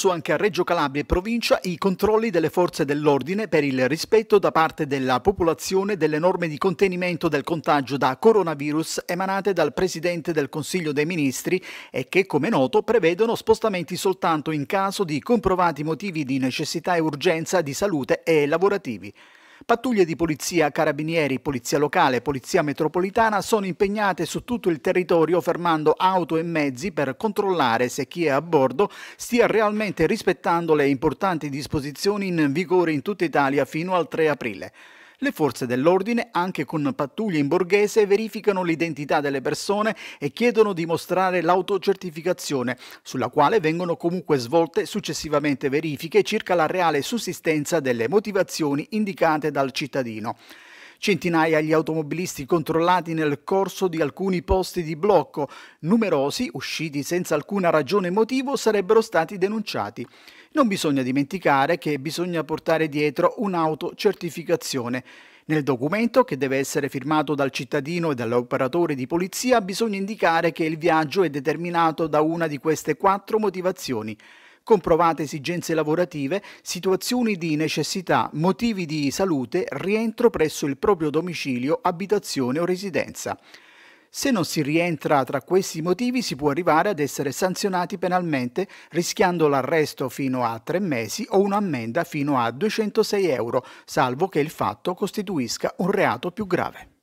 corso anche a Reggio Calabria e provincia i controlli delle forze dell'ordine per il rispetto da parte della popolazione delle norme di contenimento del contagio da coronavirus emanate dal Presidente del Consiglio dei Ministri e che, come noto, prevedono spostamenti soltanto in caso di comprovati motivi di necessità e urgenza di salute e lavorativi. Pattuglie di polizia, carabinieri, polizia locale, polizia metropolitana sono impegnate su tutto il territorio fermando auto e mezzi per controllare se chi è a bordo stia realmente rispettando le importanti disposizioni in vigore in tutta Italia fino al 3 aprile. Le forze dell'ordine, anche con pattuglie in borghese, verificano l'identità delle persone e chiedono di mostrare l'autocertificazione, sulla quale vengono comunque svolte successivamente verifiche circa la reale sussistenza delle motivazioni indicate dal cittadino centinaia gli automobilisti controllati nel corso di alcuni posti di blocco, numerosi usciti senza alcuna ragione e motivo sarebbero stati denunciati. Non bisogna dimenticare che bisogna portare dietro un'autocertificazione. Nel documento, che deve essere firmato dal cittadino e dall'operatore di polizia, bisogna indicare che il viaggio è determinato da una di queste quattro motivazioni comprovate esigenze lavorative, situazioni di necessità, motivi di salute, rientro presso il proprio domicilio, abitazione o residenza. Se non si rientra tra questi motivi si può arrivare ad essere sanzionati penalmente rischiando l'arresto fino a tre mesi o un'ammenda fino a 206 euro, salvo che il fatto costituisca un reato più grave.